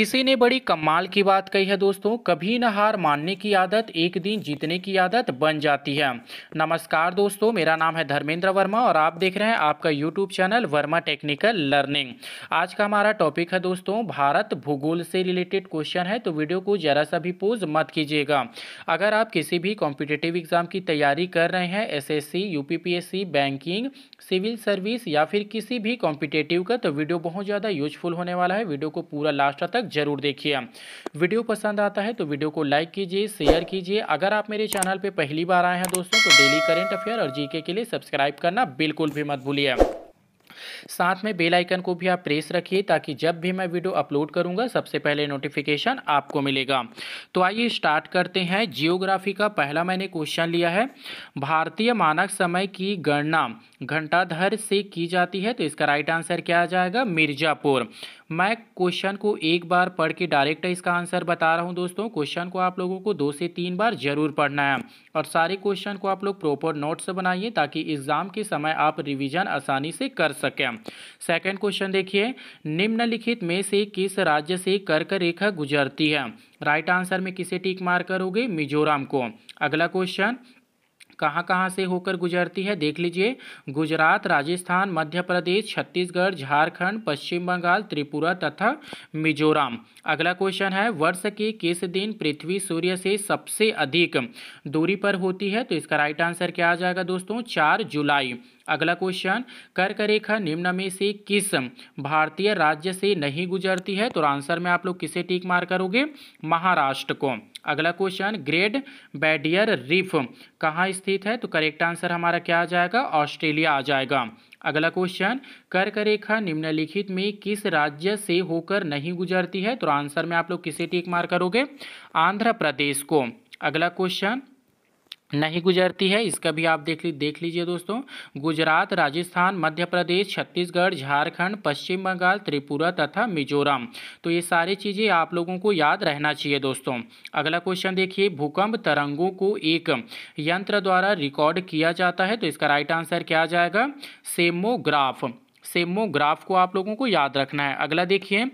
किसी ने बड़ी कमाल की बात कही है दोस्तों कभी न हार मानने की आदत एक दिन जीतने की आदत बन जाती है नमस्कार दोस्तों मेरा नाम है धर्मेंद्र वर्मा और आप देख रहे हैं आपका YouTube channel Verma technical learning आज का हमारा टॉपिक है दोस्तों भारत भूगोल से रिलेटेड क्वेश्चन है तो वीडियो को जरा सा भी पोज मत कीजिएगा अगर आप किसी भी कॉम्पिटेटिव एग्जाम की तैयारी कर रहे हैं S C banking civil service या फिर किसी भी कॉम्पिटेटिव का तो वीडियो बहुत ज़्यादा यूजफुल होने वाला है वीडियो को पूरा लास्ट तक जरूर देखिए वीडियो पसंद आता है तो वीडियो को लाइक कीजिए शेयर कीजिए अगर आप मेरे चैनल पर पहली बार आए हैं दोस्तों तो डेली करेंट अफेयर और जीके के लिए सब्सक्राइब करना बिल्कुल भी मत भूलिए साथ में बेल आइकन को भी आप प्रेस रखिए ताकि जब भी मैं वीडियो अपलोड करूंगा सबसे पहले नोटिफिकेशन आपको मिलेगा तो आइए स्टार्ट करते हैं जियोग्राफी का पहला मैंने क्वेश्चन लिया है भारतीय मानक समय की गणना घंटाधर से की जाती है तो इसका राइट आंसर क्या आ जाएगा मिर्ज़ापुर मैं क्वेश्चन को एक बार पढ़ के डायरेक्ट इसका आंसर बता रहा हूँ दोस्तों क्वेश्चन को आप लोगों को दो से तीन बार जरूर पढ़ना है और सारे क्वेश्चन को आप लोग प्रॉपर नोट्स बनाइए ताकि एग्जाम के समय आप रिविजन आसानी से कर सकें सेकंड क्वेश्चन देखिए निम्नलिखित में से किस राज्य से कर्क रेखा गुजरती है राइट आंसर में किसे टीक मार करोगे मिजोरम को अगला क्वेश्चन कहाँ कहाँ से होकर गुजरती है देख लीजिए गुजरात राजस्थान मध्य प्रदेश छत्तीसगढ़ झारखंड पश्चिम बंगाल त्रिपुरा तथा मिजोरम अगला क्वेश्चन है वर्ष के किस दिन पृथ्वी सूर्य से सबसे अधिक दूरी पर होती है तो इसका राइट आंसर क्या आ जाएगा दोस्तों चार जुलाई अगला क्वेश्चन कर्क रेखा निम्न में से किस भारतीय राज्य से नहीं गुजरती है तो आंसर में आप लोग किसे टीक मार करोगे महाराष्ट्र को अगला क्वेश्चन ग्रेट बैडियर रिफ कहाँ स्थित है तो करेक्ट आंसर हमारा क्या आ जाएगा ऑस्ट्रेलिया आ जाएगा अगला क्वेश्चन कर्क रेखा निम्नलिखित में किस राज्य से होकर नहीं गुजरती है तो आंसर में आप लोग किसे टिक मार करोगे आंध्र प्रदेश को अगला क्वेश्चन नहीं गुजरती है इसका भी आप देख देख लीजिए दोस्तों गुजरात राजस्थान मध्य प्रदेश छत्तीसगढ़ झारखंड पश्चिम बंगाल त्रिपुरा तथा मिजोरम तो ये सारी चीज़ें आप लोगों को याद रहना चाहिए दोस्तों अगला क्वेश्चन देखिए भूकंप तरंगों को एक यंत्र द्वारा रिकॉर्ड किया जाता है तो इसका राइट आंसर क्या आ जाएगा सेमोग्राफ सेमोग्राफ को आप लोगों को याद रखना है अगला देखिए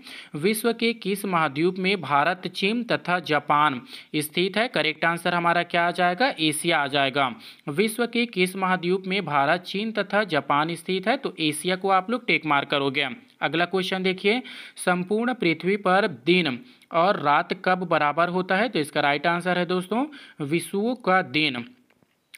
विश्व के किस महाद्वीप में भारत चीन तथा जापान स्थित है करेक्ट आंसर हमारा क्या आ जाएगा एशिया आ जाएगा विश्व के किस महाद्वीप में भारत चीन तथा जापान स्थित है तो एशिया को आप लोग टेक मार करोगे अगला क्वेश्चन देखिए संपूर्ण पृथ्वी पर दिन और रात कब बराबर होता है तो इसका राइट आंसर है दोस्तों विश्व का दिन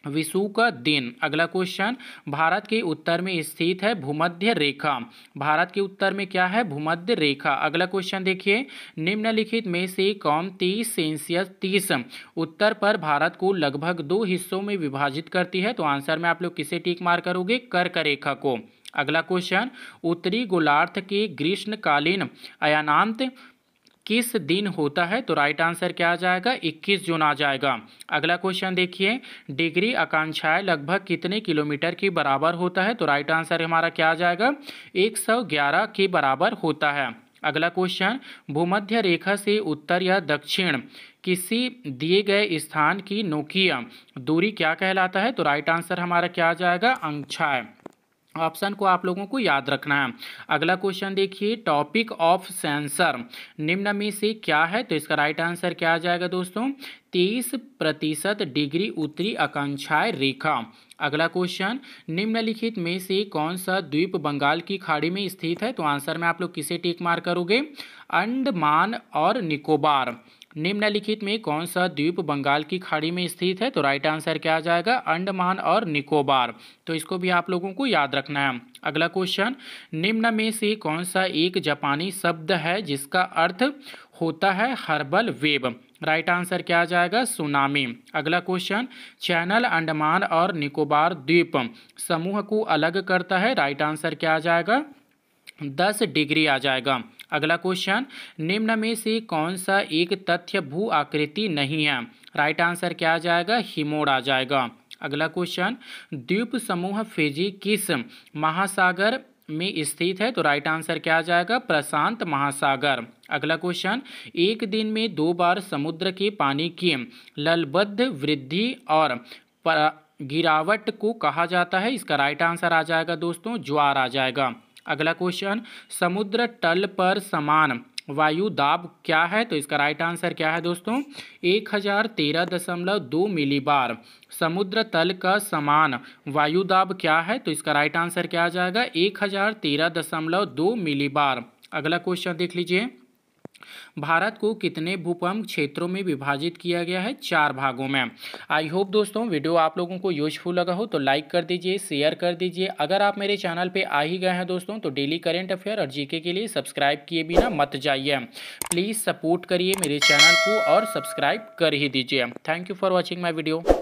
विशु का दिन अगला क्वेश्चन भारत के उत्तर में स्थित है भूमध्य रेखा भारत के उत्तर में क्या है भूमध्य रेखा अगला क्वेश्चन देखिए निम्नलिखित में से कौन तीस सेंसियस तीस उत्तर पर भारत को लगभग दो हिस्सों में विभाजित करती है तो आंसर में आप लोग किसे टीक मार करोगे कर्क रेखा को अगला क्वेश्चन उत्तरी गोलार्थ के ग्रीष्मकालीन अयानांत किस दिन होता है तो राइट आंसर क्या आ जाएगा 21 जून आ जाएगा अगला क्वेश्चन देखिए डिग्री आकांक्षाएं लगभग कितने किलोमीटर के बराबर होता है तो राइट आंसर हमारा क्या आ जाएगा 111 के बराबर होता है अगला क्वेश्चन भूमध्य रेखा से उत्तर या दक्षिण किसी दिए गए स्थान की नोकिया दूरी क्या कहलाता है तो राइट आंसर हमारा क्या आ जाएगा अंक्षाय ऑप्शन को आप लोगों को याद रखना है अगला क्वेश्चन देखिए टॉपिक ऑफ सेंसर निम्न में से क्या है तो इसका राइट आंसर क्या आ जाएगा दोस्तों तीस प्रतिशत डिग्री उत्तरी आकांक्षाएं रेखा अगला क्वेश्चन निम्नलिखित में से कौन सा द्वीप बंगाल की खाड़ी में स्थित है तो आंसर में आप लोग किसे टिक मार करोगे अंडमान और निकोबार निम्नलिखित में कौन सा द्वीप बंगाल की खाड़ी में स्थित है तो राइट आंसर क्या आ जाएगा अंडमान और निकोबार तो इसको भी आप लोगों को याद रखना है अगला क्वेश्चन निम्न में से कौन सा एक जापानी शब्द है जिसका अर्थ होता है हर्बल वेब राइट आंसर क्या आ जाएगा सुनामी अगला क्वेश्चन चैनल अंडमान और निकोबार द्वीप समूह को अलग करता है राइट आंसर क्या आ जाएगा दस डिग्री आ जाएगा अगला क्वेश्चन निम्न में से कौन सा एक तथ्य भू आकृति नहीं है राइट आंसर क्या आ जाएगा हिमोड़ आ जाएगा अगला क्वेश्चन द्वीप समूह फिजी किस महासागर में स्थित है तो राइट आंसर क्या आ जाएगा प्रशांत महासागर अगला क्वेश्चन एक दिन में दो बार समुद्र के पानी की ललबद्ध वृद्धि और गिरावट को कहा जाता है इसका राइट आंसर आ जाएगा दोस्तों ज्वार आ जाएगा अगला क्वेश्चन समुद्र तल पर समान वायु दाब क्या है तो इसका राइट आंसर क्या है दोस्तों एक हजार तेरह दशमलव दो मिली बार समुद्र तल का समान वायु दाब क्या है तो इसका राइट आंसर क्या आ जाएगा एक हजार तेरह दशमलव दो मिली बार अगला क्वेश्चन देख लीजिए भारत को कितने भूकंप क्षेत्रों में विभाजित किया गया है चार भागों में आई होप दोस्तों वीडियो आप लोगों को यूजफुल लगा हो तो लाइक कर दीजिए शेयर कर दीजिए अगर आप मेरे चैनल पर आ ही गए हैं दोस्तों तो डेली करेंट अफेयर और जीके के लिए सब्सक्राइब किए बिना मत जाइए प्लीज़ सपोर्ट करिए मेरे चैनल को और सब्सक्राइब कर ही दीजिए thank you for watching my video